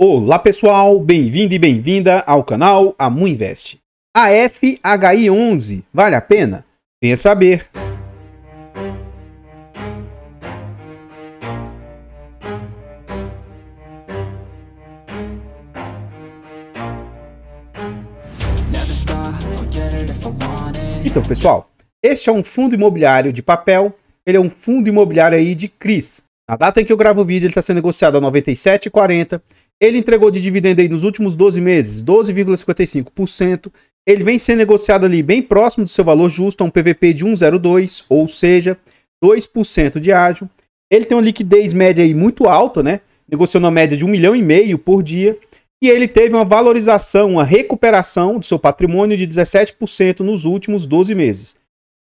Olá pessoal, bem-vindo e bem-vinda ao canal Amu Invest. A FHI11 vale a pena? Venha saber! Então pessoal, este é um fundo imobiliário de papel, ele é um fundo imobiliário aí de CRIS. Na data em que eu gravo o vídeo ele está sendo negociado a 97,40 ele entregou de dividendo aí nos últimos 12 meses 12,55%. Ele vem sendo negociado ali bem próximo do seu valor justo, a um PVP de 1,02, ou seja, 2% de ágio. Ele tem uma liquidez média aí muito alta, né? Negociou na média de 1 milhão e meio por dia. E ele teve uma valorização, uma recuperação do seu patrimônio de 17% nos últimos 12 meses.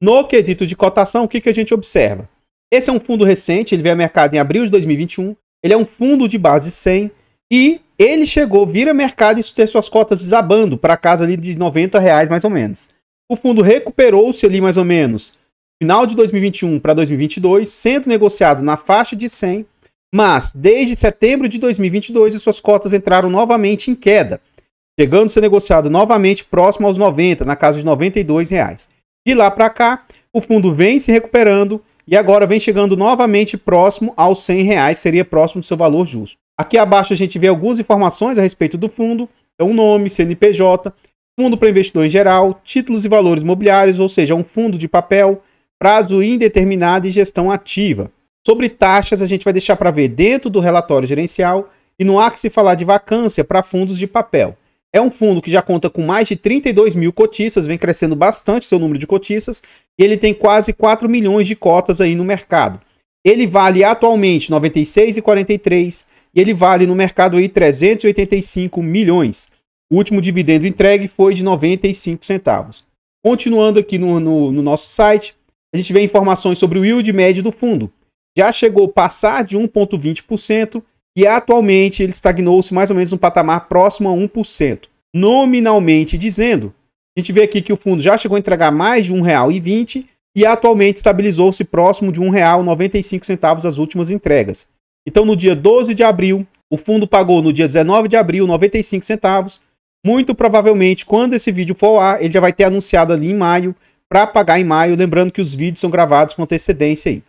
No quesito de cotação, o que, que a gente observa? Esse é um fundo recente, ele veio ao mercado em abril de 2021. Ele é um fundo de base 100, e ele chegou, vira mercado e ter suas cotas desabando para casa ali de 90 reais mais ou menos. O fundo recuperou-se ali mais ou menos final de 2021 para 2022, sendo negociado na faixa de 100, mas desde setembro de 2022 suas cotas entraram novamente em queda, chegando a ser negociado novamente próximo aos 90, na casa de 92 reais. De lá para cá, o fundo vem se recuperando e agora vem chegando novamente próximo aos 100 reais, seria próximo do seu valor justo. Aqui abaixo a gente vê algumas informações a respeito do fundo, então nome, CNPJ, fundo para investidor em geral, títulos e valores mobiliários, ou seja, um fundo de papel, prazo indeterminado e gestão ativa. Sobre taxas a gente vai deixar para ver dentro do relatório gerencial e não há que se falar de vacância para fundos de papel. É um fundo que já conta com mais de 32 mil cotistas, vem crescendo bastante seu número de cotistas, e ele tem quase 4 milhões de cotas aí no mercado. Ele vale atualmente R$ 96,43, e ele vale no mercado aí 385 milhões. O último dividendo entregue foi de 95 centavos. Continuando aqui no, no, no nosso site, a gente vê informações sobre o yield médio do fundo. Já chegou a passar de 1,20% e atualmente ele estagnou-se mais ou menos no patamar próximo a 1%. Nominalmente dizendo, a gente vê aqui que o fundo já chegou a entregar mais de R$ 1,20 e atualmente estabilizou-se próximo de R$ 1,95 as últimas entregas. Então, no dia 12 de abril, o fundo pagou no dia 19 de abril 95 centavos. Muito provavelmente, quando esse vídeo for ao ar, ele já vai ter anunciado ali em maio para pagar em maio, lembrando que os vídeos são gravados com antecedência aí.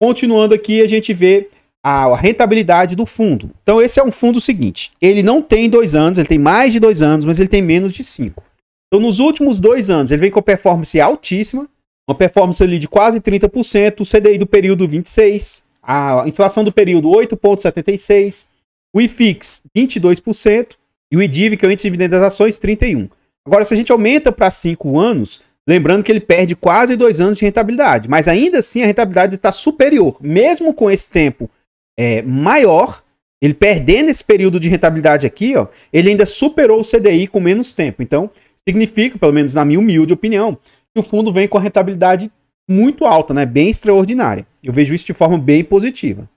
Continuando aqui, a gente vê a rentabilidade do fundo. Então, esse é um fundo seguinte: ele não tem dois anos, ele tem mais de dois anos, mas ele tem menos de cinco. Então, nos últimos dois anos, ele vem com performance altíssima, uma performance ali de quase 30%, o CDI do período 26%, a inflação do período 8,76%, o IFIX 22% e o IDIV, que é o índice de dividendos das ações, 31%. Agora, se a gente aumenta para 5 anos, lembrando que ele perde quase 2 anos de rentabilidade, mas ainda assim a rentabilidade está superior, mesmo com esse tempo é, maior, ele perdendo esse período de rentabilidade aqui, ó, ele ainda superou o CDI com menos tempo. Então, significa, pelo menos na minha humilde opinião, que o fundo vem com a rentabilidade muito alta, né? Bem extraordinária. Eu vejo isso de forma bem positiva.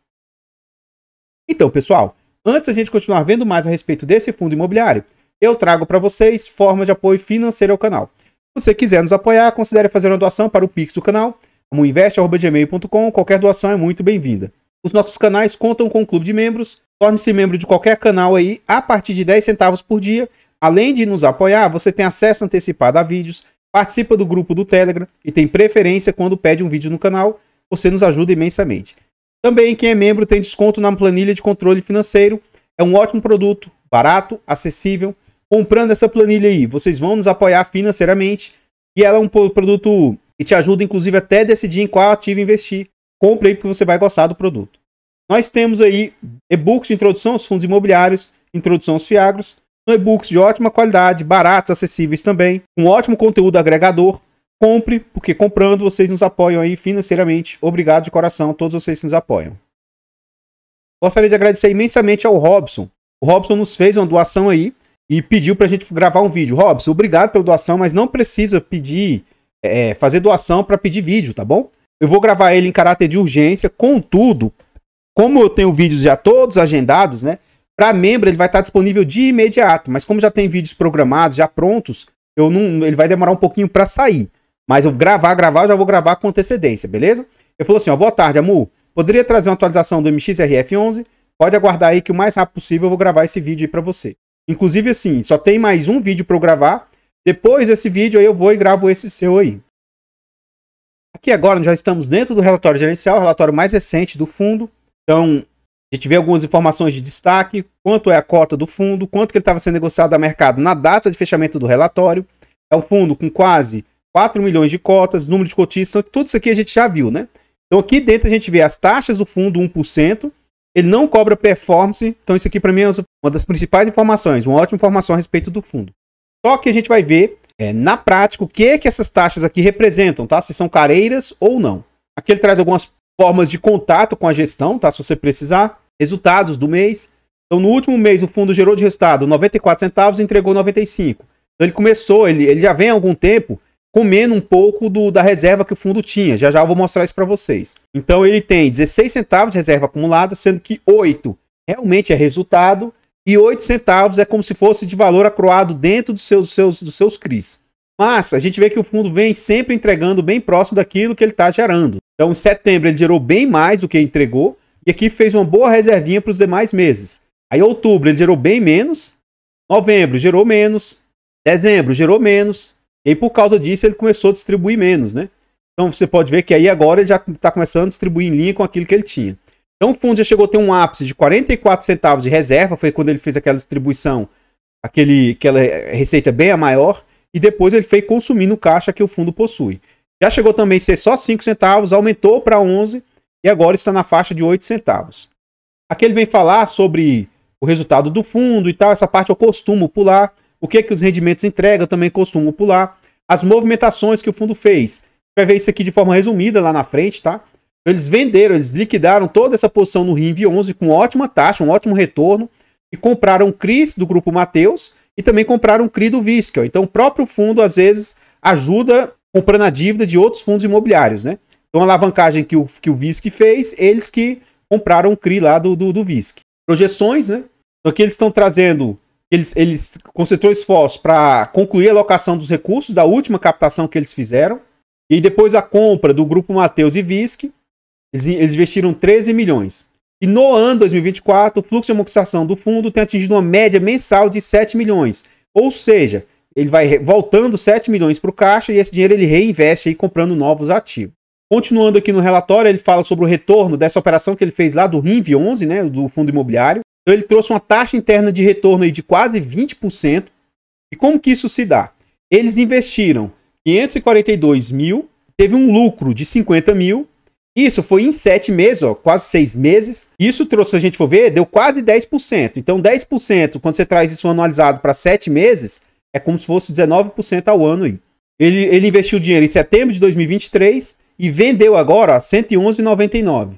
Então, pessoal, antes a gente continuar vendo mais a respeito desse fundo imobiliário, eu trago para vocês formas de apoio financeiro ao canal. Se você quiser nos apoiar, considere fazer uma doação para o Pix do canal, amoinvest.gmail.com, qualquer doação é muito bem-vinda. Os nossos canais contam com o um clube de membros, torne-se membro de qualquer canal aí a partir de 10 centavos por dia. Além de nos apoiar, você tem acesso antecipado a vídeos, Participa do grupo do Telegram e tem preferência quando pede um vídeo no canal. Você nos ajuda imensamente. Também quem é membro tem desconto na planilha de controle financeiro. É um ótimo produto, barato, acessível. Comprando essa planilha aí, vocês vão nos apoiar financeiramente. E ela é um produto que te ajuda, inclusive, até decidir em qual ativo investir. Compre aí porque você vai gostar do produto. Nós temos aí e-books de introdução aos fundos imobiliários, introdução aos fiagros, e-books de ótima qualidade, baratos, acessíveis também, um ótimo conteúdo agregador. Compre, porque comprando vocês nos apoiam aí financeiramente. Obrigado de coração, todos vocês que nos apoiam. Gostaria de agradecer imensamente ao Robson. O Robson nos fez uma doação aí e pediu para a gente gravar um vídeo. Robson, obrigado pela doação, mas não precisa pedir, é, fazer doação para pedir vídeo, tá bom? Eu vou gravar ele em caráter de urgência, contudo, como eu tenho vídeos já todos agendados, né? Para membro, ele vai estar tá disponível de imediato, mas como já tem vídeos programados, já prontos, eu não, ele vai demorar um pouquinho para sair. Mas eu gravar, gravar, eu já vou gravar com antecedência, beleza? Ele falou assim, ó, boa tarde, Amu. Poderia trazer uma atualização do MXRF11? Pode aguardar aí que o mais rápido possível eu vou gravar esse vídeo aí para você. Inclusive, assim, só tem mais um vídeo para eu gravar. Depois desse vídeo aí eu vou e gravo esse seu aí. Aqui agora já estamos dentro do relatório gerencial, relatório mais recente do fundo. Então, a gente vê algumas informações de destaque, quanto é a cota do fundo, quanto que ele estava sendo negociado a mercado na data de fechamento do relatório. É um fundo com quase 4 milhões de cotas, número de cotistas, então tudo isso aqui a gente já viu, né? Então aqui dentro a gente vê as taxas do fundo 1%, ele não cobra performance, então isso aqui para mim é uma das principais informações, uma ótima informação a respeito do fundo. Só que a gente vai ver é, na prática o que que essas taxas aqui representam, tá? Se são careiras ou não. Aqui ele traz algumas formas de contato com a gestão, tá? Se você precisar resultados do mês. Então, no último mês, o fundo gerou de resultado 94 centavos e entregou 95. Então, ele começou, ele, ele já vem há algum tempo comendo um pouco do, da reserva que o fundo tinha. Já já eu vou mostrar isso para vocês. Então, ele tem 16 centavos de reserva acumulada, sendo que 8 realmente é resultado e 8 centavos é como se fosse de valor acruado dentro dos seus, seus, dos seus CRIs. Mas a gente vê que o fundo vem sempre entregando bem próximo daquilo que ele está gerando. Então, em setembro, ele gerou bem mais do que entregou e aqui fez uma boa reservinha para os demais meses. Aí outubro ele gerou bem menos, novembro gerou menos, dezembro gerou menos, e aí por causa disso ele começou a distribuir menos, né? Então você pode ver que aí agora ele já está começando a distribuir em linha com aquilo que ele tinha. Então o fundo já chegou a ter um ápice de 44 centavos de reserva, foi quando ele fez aquela distribuição, aquele, aquela receita bem a maior, e depois ele foi consumindo o caixa que o fundo possui. Já chegou também a ser só 5 centavos, aumentou para 11 e agora está na faixa de 8 centavos. Aqui ele vem falar sobre o resultado do fundo e tal, essa parte eu costumo pular, o que é que os rendimentos entregam eu também costumo pular, as movimentações que o fundo fez. Vai ver isso aqui de forma resumida lá na frente, tá? Eles venderam, eles liquidaram toda essa posição no RINV 11 com ótima taxa, um ótimo retorno e compraram CRIs do grupo Mateus e também compraram CRI do Visca. Então o próprio fundo às vezes ajuda comprando a dívida de outros fundos imobiliários, né? Então, a alavancagem que o, que o Visc fez, eles que compraram o CRI lá do, do, do Visc. Projeções, né? Então, aqui eles estão trazendo, eles, eles concentrou esforço para concluir a alocação dos recursos da última captação que eles fizeram. E depois a compra do grupo Mateus e Visc, eles, eles investiram 13 milhões. E no ano 2024, o fluxo de amortização do fundo tem atingido uma média mensal de 7 milhões. Ou seja, ele vai voltando 7 milhões para o caixa e esse dinheiro ele reinveste aí comprando novos ativos. Continuando aqui no relatório, ele fala sobre o retorno dessa operação que ele fez lá do RINV 11, né, do fundo imobiliário. Então, ele trouxe uma taxa interna de retorno aí de quase 20%. E como que isso se dá? Eles investiram 542 mil, teve um lucro de 50 mil. Isso foi em sete meses, ó, quase seis meses. Isso trouxe, se a gente for ver, deu quase 10%. Então, 10%, quando você traz isso anualizado para sete meses, é como se fosse 19% ao ano aí. Ele, ele investiu dinheiro em setembro de 2023 e vendeu agora a 111,99.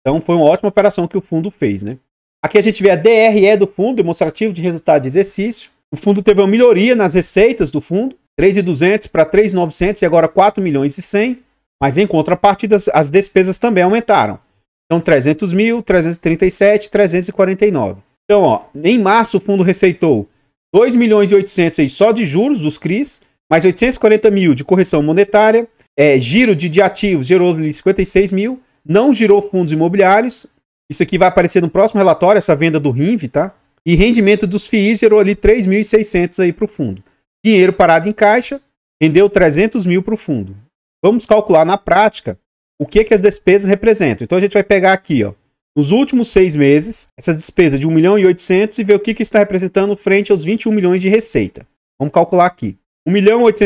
Então foi uma ótima operação que o fundo fez, né? Aqui a gente vê a DRE do fundo, demonstrativo de resultado de exercício. O fundo teve uma melhoria nas receitas do fundo, 3.200 para 3.900 e agora 4 milhões e 100, mas em contrapartida as despesas também aumentaram. Então 300 mil, 337, 349. Então, ó, em março o fundo receitou 2 milhões e 800 aí só de juros dos CRIs, mais 840 mil de correção monetária, é, giro de, de ativos gerou 56 mil, não girou fundos imobiliários. Isso aqui vai aparecer no próximo relatório, essa venda do RINV, tá? E rendimento dos FIIs gerou ali 3.600 aí para o fundo. Dinheiro parado em caixa rendeu 300 mil para o fundo. Vamos calcular na prática o que, é que as despesas representam. Então a gente vai pegar aqui, ó, nos últimos seis meses, essas despesas é de 1 milhão e 800 e ver o que, que está representando frente aos 21 milhões de receita. Vamos calcular aqui. 1 milhão que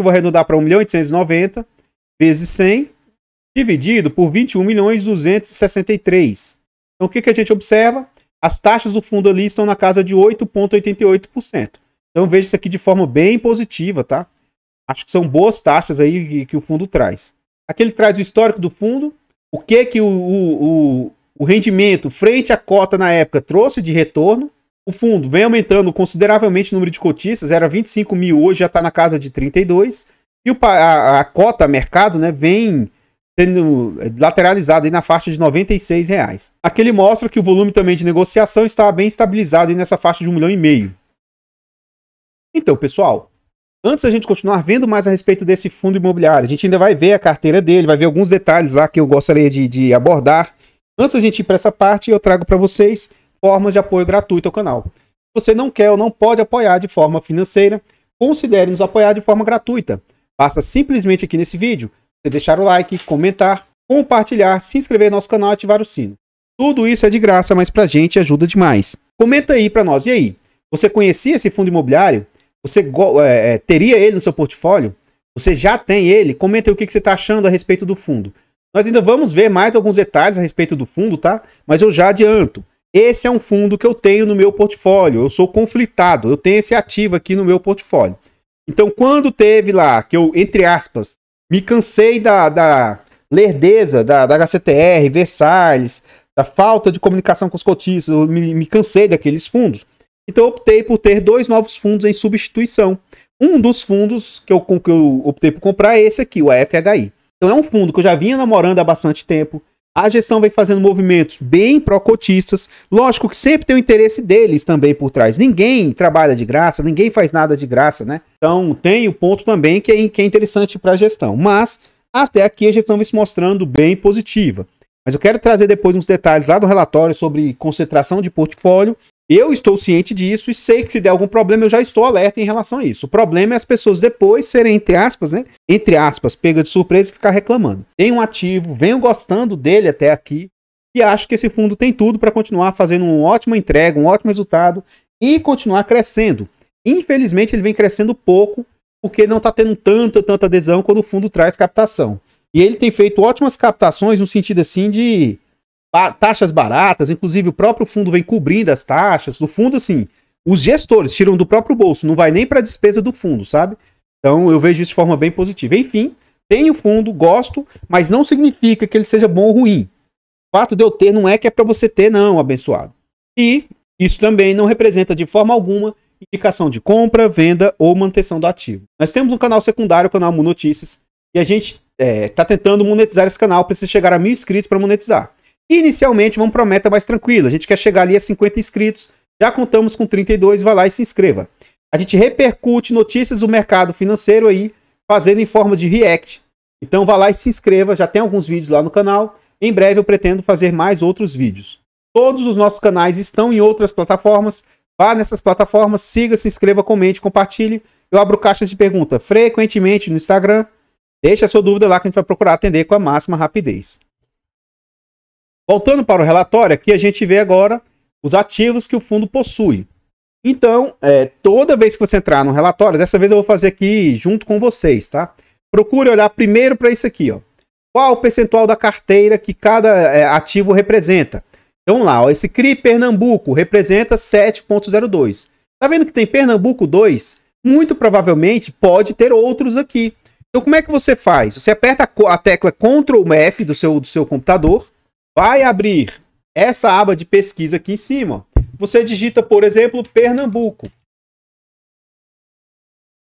eu vou arredondar para 1 milhão vezes 100, dividido por 21 milhões Então, o que, que a gente observa? As taxas do fundo ali estão na casa de 8,88%. Então, veja isso aqui de forma bem positiva, tá? Acho que são boas taxas aí que, que o fundo traz. Aqui ele traz o histórico do fundo, o que que o, o, o, o rendimento frente à cota na época trouxe de retorno, o fundo vem aumentando consideravelmente o número de cotistas, era 25 mil, hoje já está na casa de 32. E o, a, a cota mercado né, vem sendo eh, lateralizada na faixa de R$ 96. Reais. Aqui ele mostra que o volume também de negociação está bem estabilizado nessa faixa de 1 milhão e meio. Então, pessoal, antes a gente continuar vendo mais a respeito desse fundo imobiliário, a gente ainda vai ver a carteira dele, vai ver alguns detalhes lá que eu gostaria de, de abordar. Antes a gente ir para essa parte, eu trago para vocês formas de apoio gratuito ao canal. Se você não quer ou não pode apoiar de forma financeira, considere nos apoiar de forma gratuita. Basta simplesmente aqui nesse vídeo você deixar o like, comentar, compartilhar, se inscrever no nosso canal e ativar o sino. Tudo isso é de graça, mas pra gente ajuda demais. Comenta aí pra nós. E aí? Você conhecia esse fundo imobiliário? Você é, é, teria ele no seu portfólio? Você já tem ele? Comenta aí o que, que você está achando a respeito do fundo. Nós ainda vamos ver mais alguns detalhes a respeito do fundo, tá? Mas eu já adianto. Esse é um fundo que eu tenho no meu portfólio, eu sou conflitado, eu tenho esse ativo aqui no meu portfólio. Então, quando teve lá, que eu, entre aspas, me cansei da, da lerdeza da, da HCTR, Versalhes, da falta de comunicação com os cotistas, eu me, me cansei daqueles fundos. Então, eu optei por ter dois novos fundos em substituição. Um dos fundos que eu, que eu optei por comprar é esse aqui, o AFHI. Então, é um fundo que eu já vinha namorando há bastante tempo, a gestão vem fazendo movimentos bem pró-cotistas. Lógico que sempre tem o interesse deles também por trás. Ninguém trabalha de graça, ninguém faz nada de graça, né? Então tem o ponto também que é, é interessante para a gestão. Mas até aqui a gestão vem se mostrando bem positiva. Mas eu quero trazer depois uns detalhes lá do relatório sobre concentração de portfólio eu estou ciente disso e sei que se der algum problema eu já estou alerta em relação a isso. O problema é as pessoas depois serem, entre aspas, né? Entre aspas, pega de surpresa e ficar reclamando. Tem um ativo, venho gostando dele até aqui e acho que esse fundo tem tudo para continuar fazendo uma ótima entrega, um ótimo resultado e continuar crescendo. Infelizmente ele vem crescendo pouco porque não está tendo tanta, tanta adesão quando o fundo traz captação. E ele tem feito ótimas captações no sentido assim de taxas baratas, inclusive o próprio fundo vem cobrindo as taxas. No fundo, assim, os gestores tiram do próprio bolso, não vai nem para a despesa do fundo, sabe? Então eu vejo isso de forma bem positiva. Enfim, tenho fundo, gosto, mas não significa que ele seja bom ou ruim. O fato de eu ter não é que é para você ter, não, abençoado. E isso também não representa de forma alguma indicação de compra, venda ou manutenção do ativo. Nós temos um canal secundário, o canal Mu Notícias, e a gente está é, tá tentando monetizar esse canal, precisa chegar a mil inscritos para monetizar. Inicialmente, vamos para uma meta mais tranquila. A gente quer chegar ali a 50 inscritos. Já contamos com 32, vai lá e se inscreva. A gente repercute notícias do mercado financeiro aí, fazendo em forma de react. Então vá lá e se inscreva, já tem alguns vídeos lá no canal. Em breve eu pretendo fazer mais outros vídeos. Todos os nossos canais estão em outras plataformas. Vá nessas plataformas, siga, se inscreva, comente, compartilhe. Eu abro caixas de pergunta frequentemente no Instagram. Deixe a sua dúvida lá que a gente vai procurar atender com a máxima rapidez. Voltando para o relatório, aqui a gente vê agora os ativos que o fundo possui. Então, é, toda vez que você entrar no relatório, dessa vez eu vou fazer aqui junto com vocês, tá? Procure olhar primeiro para isso aqui, ó. Qual o percentual da carteira que cada é, ativo representa? Então lá, ó, esse CRI Pernambuco representa 7.02. Tá vendo que tem Pernambuco 2? Muito provavelmente pode ter outros aqui. Então como é que você faz? Você aperta a tecla Ctrl F do seu, do seu computador vai abrir essa aba de pesquisa aqui em cima. Você digita, por exemplo, Pernambuco.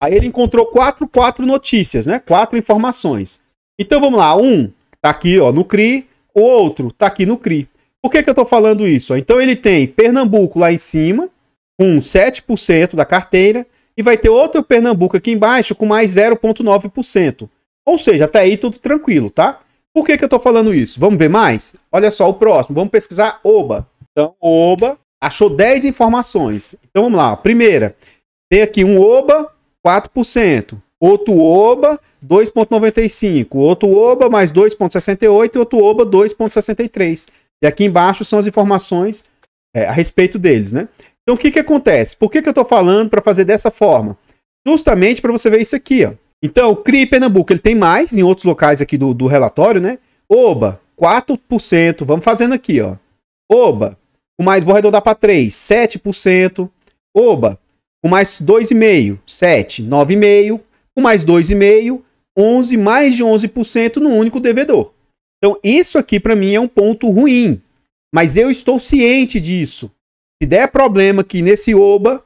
Aí ele encontrou quatro, quatro notícias, né? Quatro informações. Então vamos lá, um tá aqui, ó, no CRI, o outro tá aqui no CRI. Por que, que eu estou falando isso? Então ele tem Pernambuco lá em cima, com 7% da carteira, e vai ter outro Pernambuco aqui embaixo com mais 0,9%. Ou seja, até aí tudo tranquilo, tá? Por que, que eu estou falando isso? Vamos ver mais? Olha só o próximo. Vamos pesquisar OBA. Então, OBA achou 10 informações. Então, vamos lá. Primeira, tem aqui um OBA, 4%. Outro OBA, 2,95. Outro OBA, mais 2,68. E outro OBA, 2,63. E aqui embaixo são as informações é, a respeito deles, né? Então, o que, que acontece? Por que, que eu estou falando para fazer dessa forma? Justamente para você ver isso aqui, ó. Então, o CRI Pernambuco, ele tem mais em outros locais aqui do, do relatório, né? Oba, 4%, vamos fazendo aqui, ó. Oba, o mais, vou arredondar para 3, 7%. Oba, o mais 2,5, 7, 9,5. O mais 2,5, 11, mais de 11% no único devedor. Então, isso aqui para mim é um ponto ruim, mas eu estou ciente disso. Se der problema aqui nesse OBA,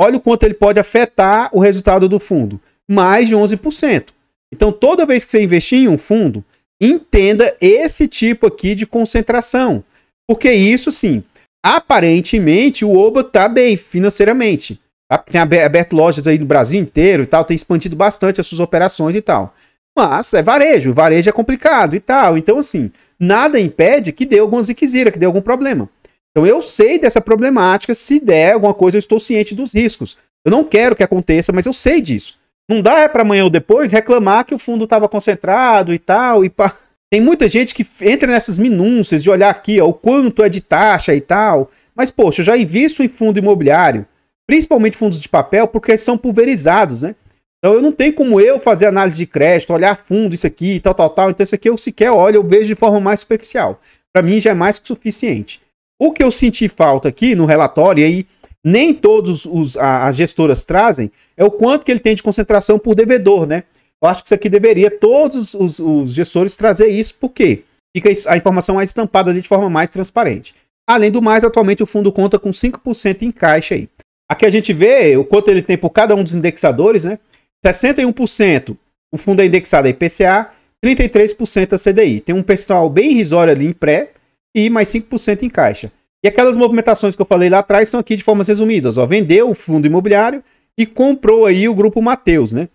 olha o quanto ele pode afetar o resultado do fundo mais de 11%. Então, toda vez que você investir em um fundo, entenda esse tipo aqui de concentração. Porque isso sim, aparentemente o Oba está bem financeiramente. Tem aberto lojas aí no Brasil inteiro e tal, tem expandido bastante as suas operações e tal. Mas é varejo, varejo é complicado e tal. Então, assim, nada impede que dê alguma ziquezira, que dê algum problema. Então, eu sei dessa problemática, se der alguma coisa, eu estou ciente dos riscos. Eu não quero que aconteça, mas eu sei disso. Não dá é para amanhã ou depois reclamar que o fundo estava concentrado e tal. E pá. Tem muita gente que entra nessas minúcias de olhar aqui ó, o quanto é de taxa e tal. Mas, poxa, eu já invisto em fundo imobiliário, principalmente fundos de papel, porque são pulverizados, né? Então eu não tenho como eu fazer análise de crédito, olhar fundo, isso aqui, tal, tal, tal. Então isso aqui eu sequer olho, eu vejo de forma mais superficial. Para mim já é mais que suficiente. O que eu senti falta aqui no relatório, e aí nem todos os, a, as gestoras trazem, é o quanto que ele tem de concentração por devedor, né? Eu acho que isso aqui deveria todos os, os gestores trazer isso, porque fica a informação mais estampada ali de forma mais transparente. Além do mais, atualmente o fundo conta com 5% em caixa aí. Aqui a gente vê o quanto ele tem por cada um dos indexadores, né? 61% o fundo é indexado a IPCA, 33% a CDI. Tem um pessoal bem irrisório ali em pré e mais 5% em caixa. E aquelas movimentações que eu falei lá atrás são aqui de formas resumidas. Ó. Vendeu o fundo imobiliário e comprou aí o grupo Mateus, né?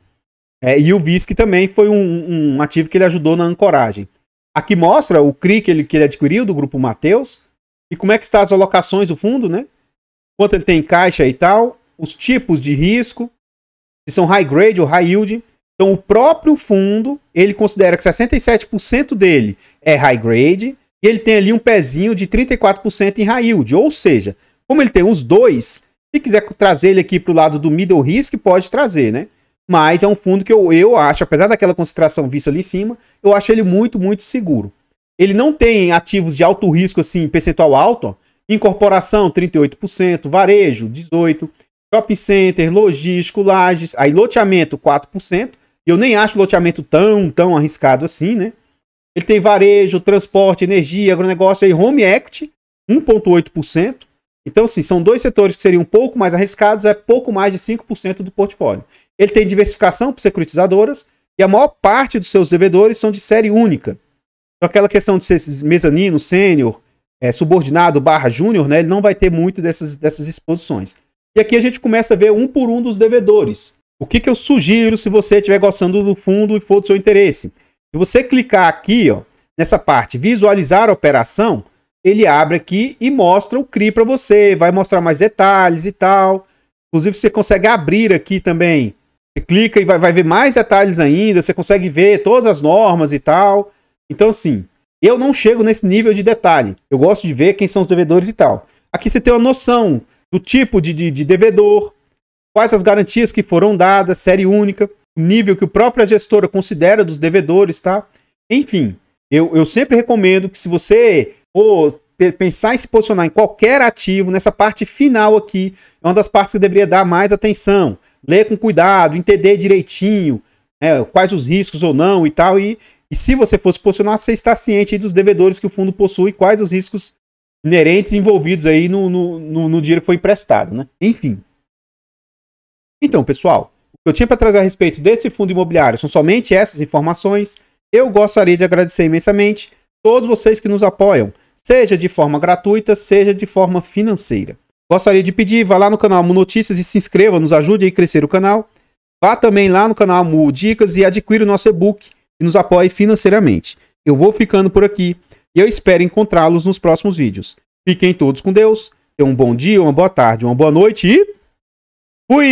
É, e o VISC também foi um, um, ativo que ele ajudou na ancoragem. Aqui mostra o CRI que ele, que ele adquiriu do grupo Mateus e como é que está as alocações do fundo, né? Quanto ele tem em caixa e tal, os tipos de risco, se são high grade ou high yield. Então o próprio fundo, ele considera que 67% dele é high grade, e ele tem ali um pezinho de 34% em high yield. Ou seja, como ele tem uns dois, se quiser trazer ele aqui para o lado do middle risk, pode trazer, né? Mas é um fundo que eu, eu acho, apesar daquela concentração vista ali em cima, eu acho ele muito, muito seguro. Ele não tem ativos de alto risco, assim, percentual alto. Ó. Incorporação, 38%. Varejo, 18%. Shopping center, logístico, lajes. Aí loteamento, 4%. Eu nem acho loteamento tão, tão arriscado assim, né? Ele tem varejo, transporte, energia, agronegócio e home equity, 1,8%. Então, sim, são dois setores que seriam um pouco mais arriscados, é pouco mais de 5% do portfólio. Ele tem diversificação por securitizadoras e a maior parte dos seus devedores são de série única. Então, aquela questão de ser mezanino, sênior, é, subordinado, barra júnior, né, ele não vai ter muito dessas, dessas exposições. E aqui a gente começa a ver um por um dos devedores. O que, que eu sugiro se você estiver gostando do fundo e for do seu interesse? Se você clicar aqui, ó, nessa parte, visualizar a operação, ele abre aqui e mostra o CRI para você, vai mostrar mais detalhes e tal. Inclusive, você consegue abrir aqui também. Você clica e vai, vai ver mais detalhes ainda, você consegue ver todas as normas e tal. Então, assim, eu não chego nesse nível de detalhe. Eu gosto de ver quem são os devedores e tal. Aqui você tem uma noção do tipo de, de, de devedor, quais as garantias que foram dadas, série única nível que o próprio gestora considera dos devedores, tá? Enfim, eu, eu sempre recomendo que se você ou pensar em se posicionar em qualquer ativo, nessa parte final aqui, é uma das partes que deveria dar mais atenção. Ler com cuidado, entender direitinho né, quais os riscos ou não e tal. E, e se você for se posicionar, você está ciente dos devedores que o fundo possui, quais os riscos inerentes envolvidos aí no, no, no, no dinheiro que foi emprestado, né? Enfim. Então, pessoal, que eu tinha para trazer a respeito desse fundo imobiliário são somente essas informações. Eu gostaria de agradecer imensamente todos vocês que nos apoiam, seja de forma gratuita, seja de forma financeira. Gostaria de pedir, vá lá no canal Mu Notícias e se inscreva, nos ajude a crescer o canal. Vá também lá no canal Mu Dicas e adquira o nosso e-book e nos apoie financeiramente. Eu vou ficando por aqui e eu espero encontrá-los nos próximos vídeos. Fiquem todos com Deus, tenham um bom dia, uma boa tarde, uma boa noite e... Fui!